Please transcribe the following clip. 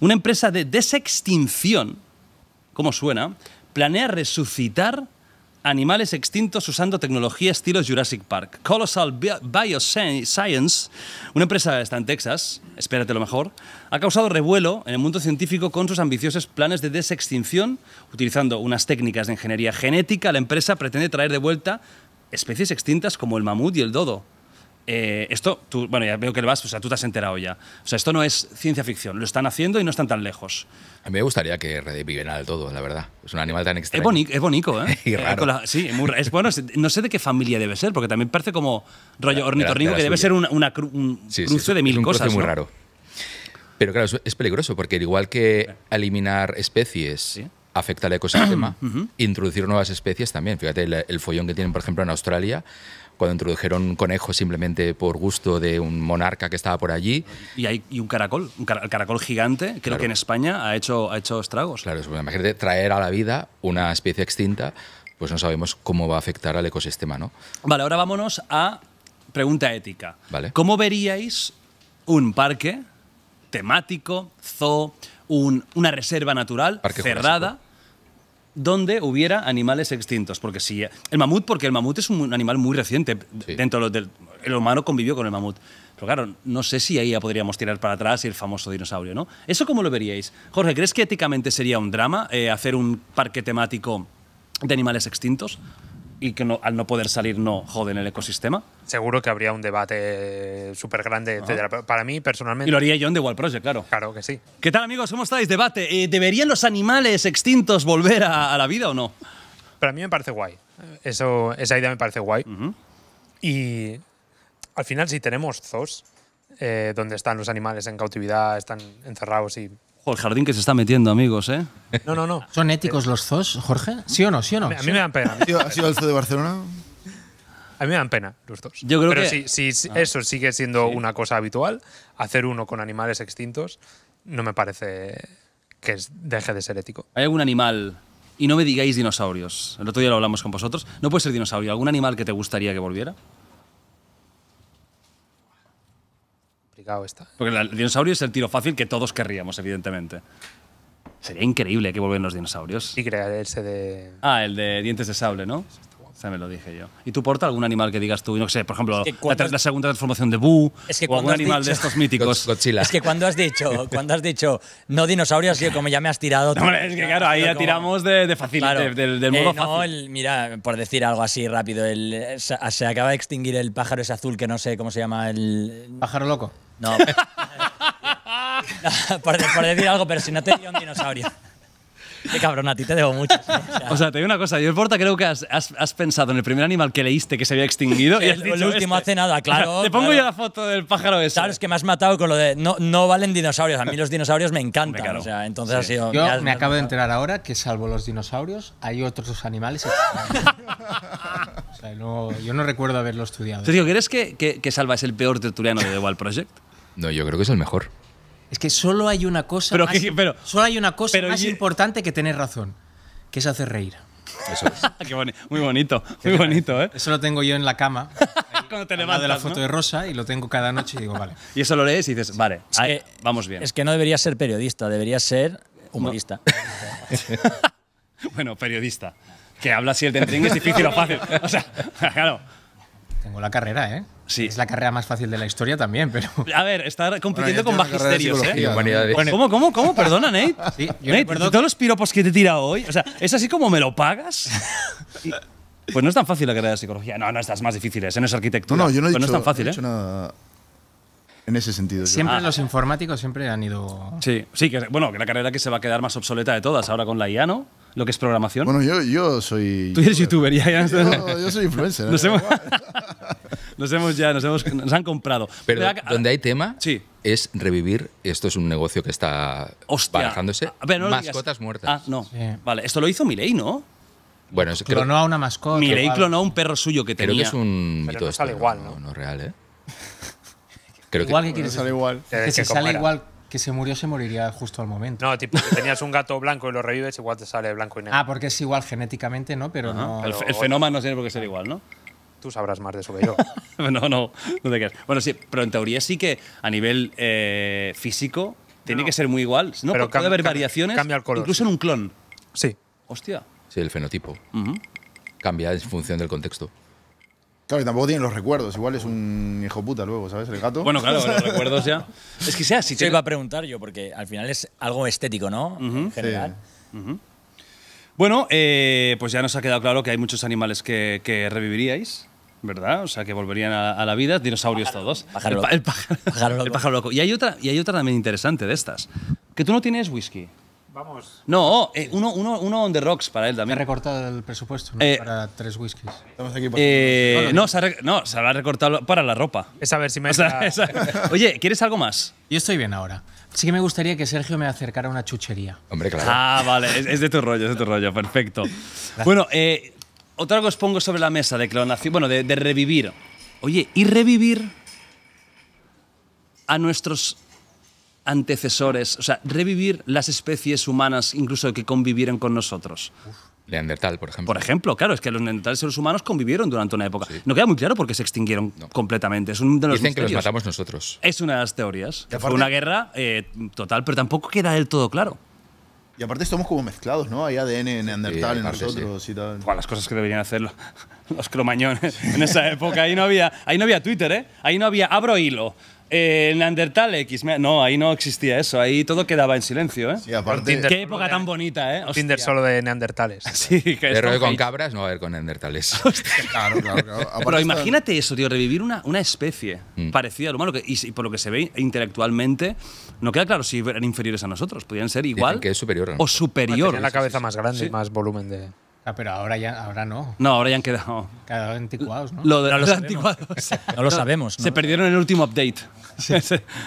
Una empresa de desextinción, como suena, planea resucitar animales extintos usando tecnología estilo Jurassic Park. Colossal Bioscience, una empresa está en Texas, espérate lo mejor, ha causado revuelo en el mundo científico con sus ambiciosos planes de desextinción. Utilizando unas técnicas de ingeniería genética, la empresa pretende traer de vuelta especies extintas como el mamut y el dodo. Eh, esto, tú, bueno, ya veo que le vas, o sea, tú te has enterado ya. O sea, esto no es ciencia ficción, lo están haciendo y no están tan lejos. A mí me gustaría que reviven al todo, la verdad. Es un animal tan extraño. Es, es bonito, ¿eh? y eh, raro. sí, muy, es bueno. No sé de qué familia debe ser, porque también parece como rollo ornitorrinco, que debe ser una, un cruce de mil es un cosas. Es muy raro. Pero claro, es peligroso, porque igual que eliminar especies. ¿Sí? afecta al ecosistema, introducir nuevas especies también. Fíjate el, follón que tienen, por ejemplo, en Australia, cuando introdujeron conejos simplemente por gusto de un monarca que estaba por allí. Y hay un caracol, un caracol gigante, creo que en España ha hecho, ha hecho estragos. Claro, pues imagínate traer a la vida una especie extinta, pues no sabemos cómo va a afectar al ecosistema, ¿no? Vale, ahora vámonos a pregunta ética. ¿Cómo veríais un parque temático, zoo, una reserva natural cerrada? donde hubiera animales extintos. Porque si el mamut, porque el mamut es un animal muy reciente. del, el humano convivió con el mamut. Pero claro, no sé si ahí ya podríamos tirar para atrás el famoso dinosaurio, ¿no? ¿Eso cómo lo veríais? Jorge, ¿crees que éticamente sería un drama eh, hacer un parque temático de animales extintos? y que no, al no poder salir no joden el ecosistema? Seguro que habría un debate súper grande, Para mí, personalmente. Y lo haría yo en The Wall Project, claro. Claro que sí. ¿Qué tal, amigos? ¿Cómo estáis? Debate. Eh, ¿Deberían los animales extintos volver a, la vida o no? Para mí me parece guay. Eso, esa idea me parece guay. Y al final, si tenemos zoos, eh, donde están los animales en cautividad, están encerrados y el jardín que se está metiendo, amigos, ¿eh? No, no, no. ¿Son éticos los zoos, Jorge? ¿Sí o no? ¿Sí o no? A mí me dan pena. ¿Ha sido el zoo de Barcelona? A mí me dan pena los dos. Yo creo Pero que... si, ah. eso sigue siendo una cosa habitual, hacer uno con animales extintos no me parece que deje de ser ético. ¿Hay algún animal, y no me digáis dinosaurios, el otro día lo hablamos con vosotros, no puede ser dinosaurio, algún animal que te gustaría que volviera? ¿eh? Porque el dinosaurio es el tiro fácil que todos querríamos, evidentemente. Sería increíble que vuelven los dinosaurios. Y crear ese de. Ah, el de dientes de sable, ¿no? ya me lo dije yo. ¿Y tú porta algún animal que digas tú, no sé, por ejemplo, la, segunda transformación de Boo o algún animal de estos míticos? Es que cuando has dicho, cuando has dicho no dinosaurios, como ya me has tirado. No, es que claro, ahí ya tiramos de, de fácil, del, modo eh, fácil. mira, por decir algo así rápido, el, se, acaba de extinguir el pájaro ese azul que no sé cómo se llama el. ¿Pájaro loco? No. por, decir algo, pero si no te dio un dinosaurio. Qué cabrón, a ti te debo mucho. O, sea, te digo una cosa, yo importa, creo que has, pensado en el primer animal que leíste que se había extinguido. y el, último este, hace nada, claro. Te pongo ya la foto del pájaro ese. Claro, que me has matado con lo de no, no valen dinosaurios. A mí los dinosaurios me encantan. entonces Yo me, acabo de enterar ahora que, salvo los dinosaurios, hay otros animales o sea, yo no recuerdo haberlo estudiado. digo ¿crees que, que, Salva es el peor tertuliano de The Wall Project? No, yo creo que es el mejor. Es que solo hay una cosa, pero más, solo hay una cosa más importante que tener razón, que es hacer reír. Eso muy bonito, muy bonito, ¿eh? Eso lo tengo yo en la cama. Cuando te levantas, de la foto de Rosa y lo tengo cada noche y digo, vale. Y eso lo lees y dices, vale, vamos bien. Es que no debería ser periodista, debería ser humorista. bueno, periodista. Que habla si el tendrín es difícil o fácil. O sea, claro. Tengo la carrera, ¿eh? Es la carrera más fácil de la historia también, pero. A ver, está compitiendo con magisterios, ¿eh? ¿Cómo, cómo, cómo? Perdona, Nate. Nate, todos los piropos que te tira hoy. O sea, es así como me lo pagas. Pues no es tan fácil la carrera de psicología. No, no, estas más difíciles, ¿En ¿eh? no es arquitectura. No, yo no he dicho, no tan fácil, ¿eh? en ese sentido. Siempre los informáticos siempre han ido. Sí, sí, que bueno, que la carrera que se va a quedar más obsoleta de todas ahora con la IA, ¿no? Lo que es programación. Bueno, yo, yo soy. Tú eres youtuber, ya. ya. Yo, soy influencer. no ¿eh? sé. Nos hemos ya, nos, hemos, nos han comprado. Pero, ah, donde hay tema es revivir. Esto es un negocio que está Hostia. barajándose. mascotas muertas. Ah, no. Vale, esto lo hizo Milei, ¿no? Bueno, es, a una mascota. Milei clonó a un perro suyo que tenía. es un Pero no sale este, igual, ¿no? real, ¿eh? creo igual que, que, sale igual. Que, se sale igual que se murió, se moriría justo al momento. No, tipo, tenías un gato blanco y lo revives, igual te sale blanco y negro. Ah, porque es igual genéticamente, ¿no? Pero no. el fenómeno no tiene por qué ser igual, ¿no? tú sabrás más de eso que no, no, no te creas. Bueno, sí, pero en teoría sí que a nivel eh, físico tiene que ser muy igual. No, puede haber variaciones. Incluso en un clon. Sí. Hostia. Sí, el fenotipo. Cambia en función del contexto. Claro, y tampoco tienen los recuerdos. Igual es un hijo puta luego, ¿sabes? El gato. Bueno, claro, los recuerdos ya. Es que sea si te iba a preguntar yo, porque al final es algo estético, ¿no? general. Bueno, eh, pues ya nos ha quedado claro que hay muchos animales que reviviríais. ¿verdad? O sea, que volverían a, la vida, dinosaurios todos. el, pájaro, loco. el, pájaro, loco. Y hay, otra, y hay otra también interesante de estas, que tú no tienes whisky. Vamos. No, eh, uno, uno, uno on rocks para él también. Se ha recortado el presupuesto ¿no? Eh, para tres whiskies. Estamos aquí eh, no, se ha no, se recortado para la ropa. Es a ver si me. O sea, Oye, ¿quieres algo más? Yo estoy bien ahora. Sí que me gustaría que Sergio me acercara una chuchería. Hombre, claro. Ah, vale, es, es de tu rollo, es de tu rollo, perfecto. Bueno, eh, otra cosa os pongo sobre la mesa de clonación, bueno, de, revivir. Oye, ¿y revivir a nuestros antecesores? O sea, revivir las especies humanas incluso que convivieron con nosotros. Neandertal, por ejemplo. Por ejemplo, claro, es que los neandertales y los humanos convivieron durante una época. No queda muy claro porque se extinguieron completamente. Es de los Dicen que los matamos nosotros. Es una de las teorías. Fue una guerra eh, total, pero tampoco queda del todo claro. Y aparte estamos como mezclados, ¿no? Hay ADN neandertal en nosotros y tal. las cosas que deberían hacerlo. los cromañones en esa época. Ahí no había, ahí no había Twitter, ¿eh? Ahí no había abro hilo. Eh, Neandertal X, no, ahí no existía eso, ahí todo quedaba en silencio, ¿eh? Sí, aparte. Qué época tan bonita, ¿eh? Tinder solo de neandertales. sí, que Pero con cabras no va a haber con neandertales. claro, claro, claro. Pero imagínate eso, tío, revivir una, una especie mm. parecida al humano, que, y, por lo que se ve intelectualmente, no queda claro si eran inferiores a nosotros, podían ser igual. que es superior. O superior. Bueno, la cabeza más grande, más volumen de. Ah, pero ahora ya ahora no. No, ahora ya han quedado. Quedado anticuados, ¿no? Lo de los anticuados. no lo sabemos. Se perdieron en el último update. Sí.